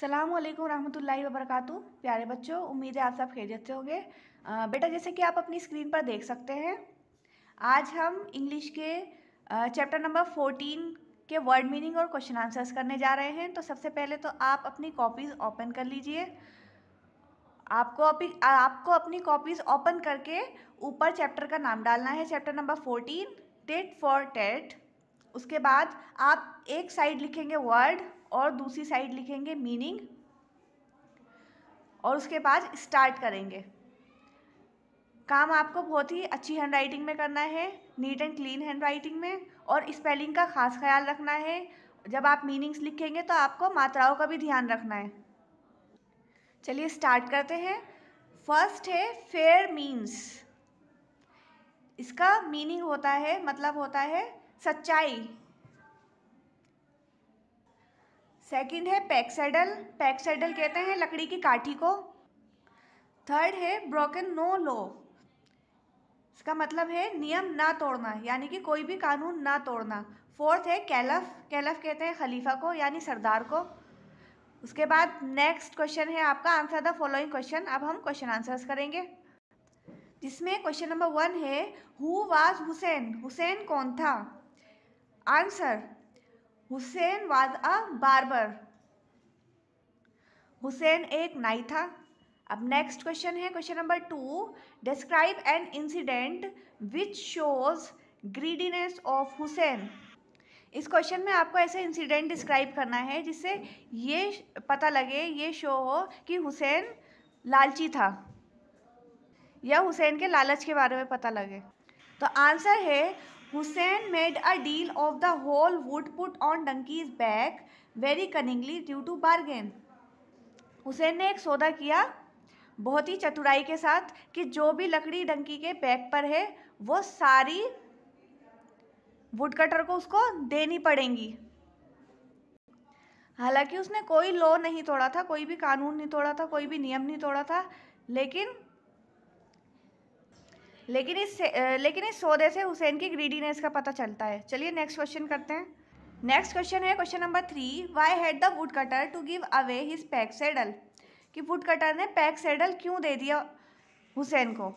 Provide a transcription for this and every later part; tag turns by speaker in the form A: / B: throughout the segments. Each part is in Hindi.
A: सलाम रहमतुल्लाहि वबरकत प्यारे बच्चों उम्मीद है आप सब खैरियत से होंगे बेटा जैसे कि आप अपनी स्क्रीन पर देख सकते हैं आज हम इंग्लिश के चैप्टर नंबर फोर्टीन के वर्ड मीनिंग और क्वेश्चन आंसर्स करने जा रहे हैं तो सबसे पहले तो आप अपनी कॉपीज़ ओपन कर लीजिए आपको अपनी आपको अपनी कॉपीज़ ओपन करके ऊपर चैप्टर का नाम डालना है chapter number fourteen tit for tat उसके बाद आप एक साइड लिखेंगे वर्ड और दूसरी साइड लिखेंगे मीनिंग और उसके बाद स्टार्ट करेंगे काम आपको बहुत ही अच्छी हैंड राइटिंग में करना है neat and clean hand writing में और स्पेलिंग का खास ख्याल रखना है जब आप मीनिंग्स लिखेंगे तो आपको मात्राओं का भी ध्यान रखना है चलिए स्टार्ट करते हैं फर्स्ट है फेयर मीन्स इसका मीनिंग होता है मतलब होता है सच्चाई सेकंड है पैक सेडल कहते हैं लकड़ी की काठी को थर्ड है ब्रोकन नो लॉ इसका मतलब है नियम ना तोड़ना यानी कि कोई भी कानून ना तोड़ना फोर्थ है कैलफ कैलफ कहते हैं खलीफा को यानी सरदार को उसके बाद नेक्स्ट क्वेश्चन है आपका आंसर द फॉलोइंग क्वेश्चन अब हम क्वेश्चन आंसर्स करेंगे जिसमें क्वेश्चन नंबर वन है हु वाज हुसैन हुसैन कौन था answer Hussain was a barber Hussain एक नाई था अब नेक्स्ट क्वेश्चन है question number two describe an incident which shows greediness of Hussain इस क्वेश्चन में आपको ऐसा इंसिडेंट डिस्क्राइब करना है जिससे ये पता लगे ये शो हो कि हुसैन लालची था या हुसैन के लालच के बारे में पता लगे तो आंसर है Hussain made a deal of the whole wood put on donkeys back very cunningly due to bargain Hussain ने एक सौदा किया बहुत ही चतुराई के साथ कि जो भी लकड़ी डंकी के बैक पर है वो सारी वुड कटर को उसको देनी पड़ेंगी हालांकि उसने कोई लॉ नहीं तोड़ा था कोई भी कानून नहीं तोड़ा था कोई भी नियम नहीं तोड़ा था लेकिन लेकिन इस लेकिन इस सौदे से हुसैन की ग्रीडीनेस का पता चलता है चलिए नेक्स्ट क्वेश्चन करते हैं नेक्स्ट क्वेश्चन है question number three why had the woodcutter to give away his pack saddle कि वुड कटर ने पैक सेडल क्यों दे दिया हुसैन को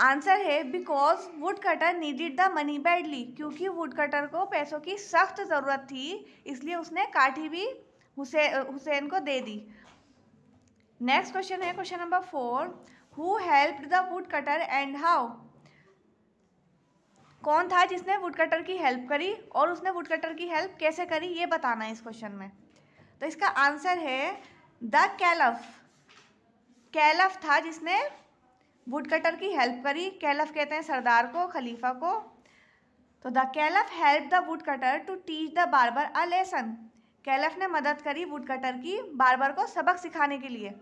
A: आंसर है because woodcutter needed the money badly क्योंकि वुड कटर को पैसों की सख्त ज़रूरत थी इसलिए उसने काठी भी हुसैन हुसैन को दे दी नेक्स्ट क्वेश्चन है question number four who helped the woodcutter and how कौन था जिसने वुड कटर की हेल्प करी और उसने वुड कटर की हेल्प कैसे करी ये बताना है इस क्वेश्चन में तो इसका आंसर है द कैलफ कैलफ था जिसने वुड कटर की हेल्प करी कैलफ कहते हैं सरदार को खलीफा को तो the caliph help the woodcutter to teach the barber a lesson caliph ने मदद करी वुड कटर की बारबर को सबक सिखाने के लिए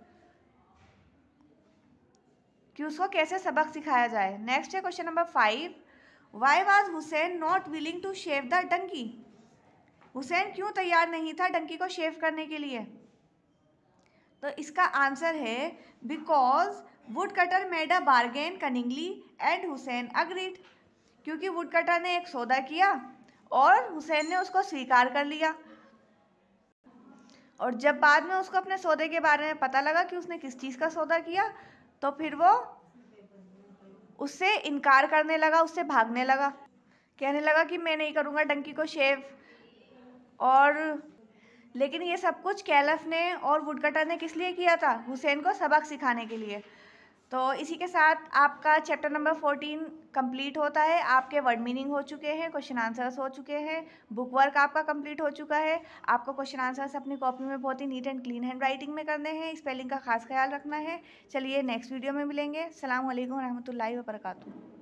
A: कि उसको कैसे सबक सिखाया जाए नेक्स्ट है question number five why was Hussain not willing to shave the donkey Hussain क्यों तैयार नहीं था डंकी को शेव करने के लिए तो इसका आंसर है because woodcutter made a bargain cunningly and Hussain agreed क्योंकि वुड कटर ने एक सौदा किया और हुसैन ने उसको स्वीकार कर लिया और जब बाद में उसको अपने सौदे के बारे में पता लगा कि उसने किस चीज़ का सौदा किया तो फिर वो उससे इनकार करने लगा उससे भागने लगा कहने लगा कि मैं नहीं करूँगा डंकी को शेव और लेकिन ये सब कुछ कैलफ ने और वुडकटर ने किस लिए किया था हुसैन को सबक सिखाने के लिए तो इसी के साथ आपका चैप्टर नंबर फोर्टीन कंप्लीट होता है आपके वर्ड मीनिंग हो चुके हैं क्वेश्चन आंसर्स हो चुके हैं बुक वर्क आपका कंप्लीट हो चुका है आपको क्वेश्चन आंसर्स अपनी कॉपी में बहुत ही neat and clean hand writing में करने हैं स्पेलिंग का खास ख्याल रखना है चलिए नेक्स्ट वीडियो में मिलेंगे सलाम अलैक्म वरहमतुल्लाहि वबरकू